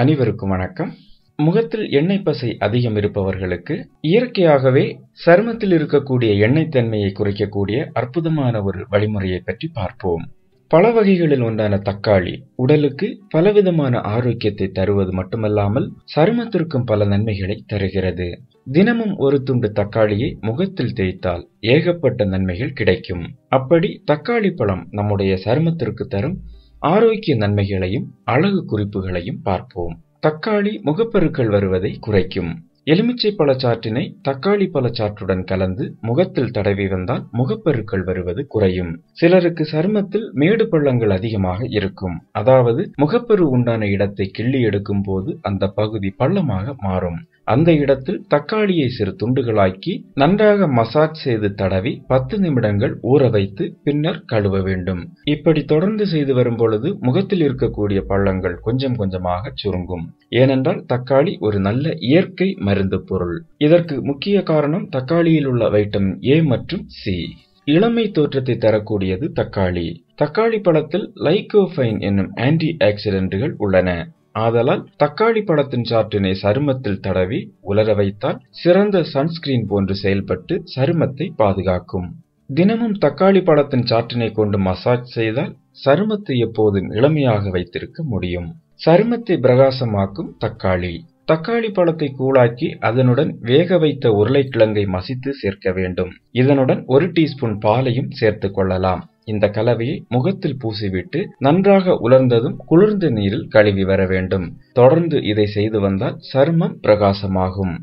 அனைவருக்கும் வணக்கம் முகத்தில் எண்ணெய் பசை அதிகம் இருப்பவர்களுக்கு இயற்கையாகவே சருமத்தில் இருக்கக்கூடிய எண்ணெய் தன்மையை குறைக்கக்கூடிய அற்புதமான ஒரு வழிமுறையை பற்றி பார்ப்போம் பல வகைகளில் ஒன்றான தக்காளி உடலுக்கு பலவிதமான ஆரோக்கியத்தை தருவது மட்டுமல்லாமல் சருமத்திற்கும் பல நன்மைகளை தருகிறது தினமும் ஒரு துண்டு தக்காளியை முகத்தில் தேய்த்தால் ஏகப்பட்ட நன்மைகள் கிடைக்கும் அப்படி தக்காளி பழம் நம்முடைய சருமத்திற்கு தரும் ஆரோக்கிய நன்மைகளையும் அழகு குறிப்புகளையும் பார்ப்போம் தக்காளி முகப்பெருக்கள் வருவதை குறைக்கும் எலுமிச்சை பழச்சாற்றினை தக்காளி பழச்சாற்றுடன் கலந்து முகத்தில் தடவி வந்தால் முகப்பெருக்கள் வருவது குறையும் சிலருக்கு சருமத்தில் மேடு பள்ளங்கள் அதிகமாக இருக்கும் அதாவது முகப்பெரு உண்டான இடத்தை கிள்ளி எடுக்கும் போது அந்த பகுதி பள்ளமாக மாறும் அந்த இடத்தில் தக்காளியை சிறு துண்டுகளாக்கி நன்றாக மசாஜ் செய்து தடவி பத்து நிமிடங்கள் ஊற வைத்து பின்னர் கழுவ வேண்டும் இப்படி தொடர்ந்து செய்து வரும் பொழுது முகத்தில் இருக்கக்கூடிய பள்ளங்கள் கொஞ்சம் கொஞ்சமாக சுருங்கும் ஏனென்றால் தக்காளி ஒரு நல்ல இயற்கை மருந்து பொருள் இதற்கு முக்கிய காரணம் தக்காளியில் உள்ள வைட்டமின் ஏ மற்றும் சி இளமை தோற்றத்தை தரக்கூடியது தக்காளி தக்காளி பழத்தில் லைகோஃபைன் என்னும் ஆன்டி ஆக்சிடென்ட்டுகள் உள்ளன ஆதலால் தக்காளி பழத்தின் சாற்றினை சருமத்தில் தடவி உலர வைத்தால் சிறந்த சன்ஸ்கிரீன் போன்று செயல்பட்டு சருமத்தை பாதுகாக்கும் தினமும் தக்காளி பழத்தின் சாற்றினை கொண்டு மசாஜ் செய்தால் சருமத்தை எப்போதும் இளமையாக வைத்திருக்க முடியும் சருமத்தை பிரகாசமாக்கும் தக்காளி தக்காளி பழத்தை கூழாக்கி அதனுடன் வேக வைத்த உருளைக்கிழங்கை மசித்து சேர்க்க வேண்டும் இதனுடன் ஒரு டீஸ்பூன் பாலையும் சேர்த்து கொள்ளலாம் இந்த கலவையை முகத்தில் பூசிவிட்டு நன்றாக உலர்ந்ததும் குளிர்ந்த நீரில் கழுவி வர வேண்டும் தொடர்ந்து இதை செய்து வந்தால் சர்மம் பிரகாசமாகும்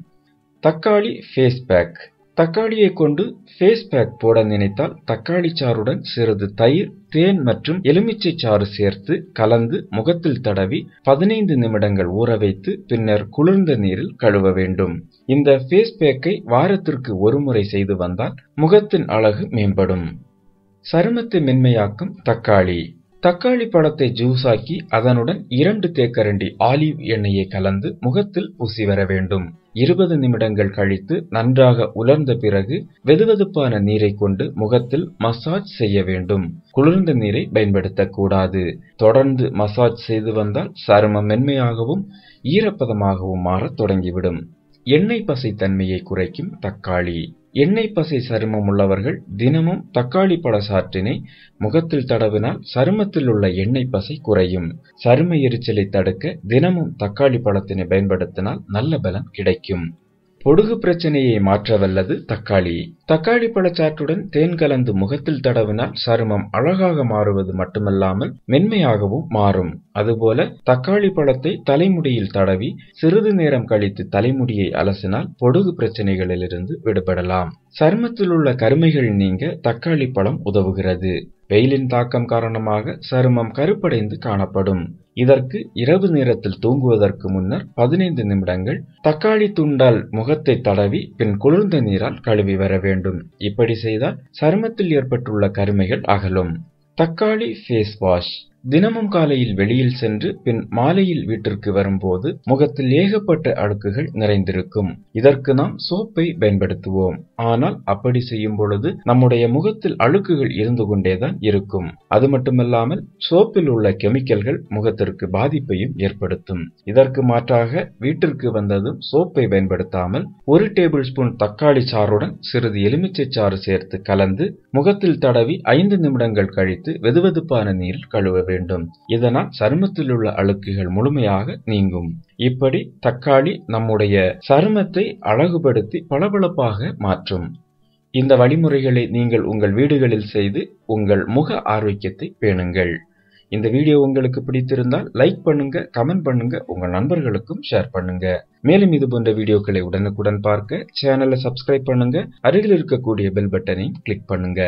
தக்காளி ஃபேஸ் பேக் தக்காளியை கொண்டு ஃபேஸ் பேக் போட நினைத்தால் தக்காளி சாறுடன் சிறிது தயிர் தேன் மற்றும் எலுமிச்சை சாறு சேர்த்து கலந்து முகத்தில் தடவி பதினைந்து நிமிடங்கள் ஊற வைத்து பின்னர் குளிர்ந்த நீரில் கழுவ வேண்டும் இந்த ஃபேஸ் பேக்கை வாரத்திற்கு ஒருமுறை செய்து வந்தால் முகத்தின் அழகு மேம்படும் சருமத்தை மென்மையாக்கும் தக்காளி தக்காளி பழத்தை ஜூஸாக்கி அதனுடன் இரண்டு தேக்கரண்டி ஆலிவ் எண்ணெயை கலந்து முகத்தில் பூசி வர வேண்டும் இருபது நிமிடங்கள் கழித்து நன்றாக உலர்ந்த பிறகு வெதுவெதுப்பான நீரை கொண்டு முகத்தில் மசாஜ் செய்ய வேண்டும் குளிர்ந்த நீரை பயன்படுத்தக்கூடாது தொடர்ந்து மசாஜ் செய்து வந்தால் சருமம் மென்மையாகவும் ஈரப்பதமாகவும் மாறத் தொடங்கிவிடும் எண்ணெய் பசைத்தன்மையை குறைக்கும் தக்காளி எண்ணெய் பசை சருமம் உள்ளவர்கள் தினமும் தக்காளி பழ சாற்றினை முகத்தில் தடவினால் சருமத்தில் உள்ள எண்ணெய் பசை குறையும் சரும எரிச்சலை தடுக்க தினமும் தக்காளி பழத்தினை பயன்படுத்தினால் நல்ல பலன் கிடைக்கும் பொடுகு பிரச்சனையை மாற்ற வல்லது தக்காளி தக்காளி பழச்சாற்றுடன் தேன் கலந்து முகத்தில் தடவினால் சருமம் அழகாக மாறுவது மட்டுமல்லாமல் மென்மையாகவும் மாறும் அதுபோல தக்காளி பழத்தை தலைமுடியில் தடவி சிறிது நேரம் கழித்து தலைமுடியை அலசினால் பொடுகு பிரச்சனைகளிலிருந்து விடுபடலாம் சருமத்தில் உள்ள கருமைகள் நீங்க தக்காளி பழம் உதவுகிறது வெயிலின் தாக்கம் காரணமாக சருமம் கருப்படைந்து காணப்படும் இதற்கு இரவு நேரத்தில் தூங்குவதற்கு முன்னர் பதினைந்து நிமிடங்கள் தக்காளி துண்டால் முகத்தை தடவி பின் குளிர்ந்த நீரால் கழுவி வர வேண்டும் இப்படி செய்தால் சருமத்தில் ஏற்பட்டுள்ள கருமைகள் அகலும் தக்காளி ஃபேஸ் வாஷ் தினமும் காலையில் வெளியில் சென்று பின் மாலையில் வீட்டிற்கு வரும்போது முகத்தில் ஏகப்பட்ட அழுக்குகள் நிறைந்திருக்கும் இதற்கு நாம் சோப்பை பயன்படுத்துவோம் ஆனால் அப்படி செய்யும் பொழுது நம்முடைய முகத்தில் அழுக்குகள் இருந்து கொண்டேதான் இருக்கும் அது மட்டுமல்லாமல் சோப்பில் உள்ள கெமிக்கல்கள் முகத்திற்கு பாதிப்பையும் ஏற்படுத்தும் இதற்கு மாற்றாக வீட்டிற்கு வந்ததும் சோப்பை பயன்படுத்தாமல் ஒரு டேபிள் ஸ்பூன் தக்காளி சாறுடன் சிறிது எலுமிச்சை சாறு சேர்த்து கலந்து முகத்தில் தடவி ஐந்து நிமிடங்கள் கழித்து வெதுவெதுப்பான நீரில் கழுவ வேண்டும் வேண்டும் இதனால் சருமத்தில் உள்ள அழுக்குகள் முழுமையாக நீங்கும் இப்படி தக்காளி நம்முடைய சருமத்தை அழகுபடுத்தி பளபளப்பாக மாற்றும் இந்த வழிமுறைகளை நீங்கள் உங்கள் வீடுகளில் செய்து உங்கள் முக ஆரோக்கியத்தை பேணுங்கள் இந்த வீடியோ உங்களுக்கு பிடித்திருந்தால் லைக் பண்ணுங்க கமெண்ட் பண்ணுங்க உங்கள் நண்பர்களுக்கும் ஷேர் பண்ணுங்க மேலும் இது போன்ற வீடியோக்களை உடனுக்குடன் பார்க்க சேனலை சப்ஸ்கிரைப் பண்ணுங்க அருகில் இருக்கக்கூடிய பெல் பட்டனை கிளிக் பண்ணுங்க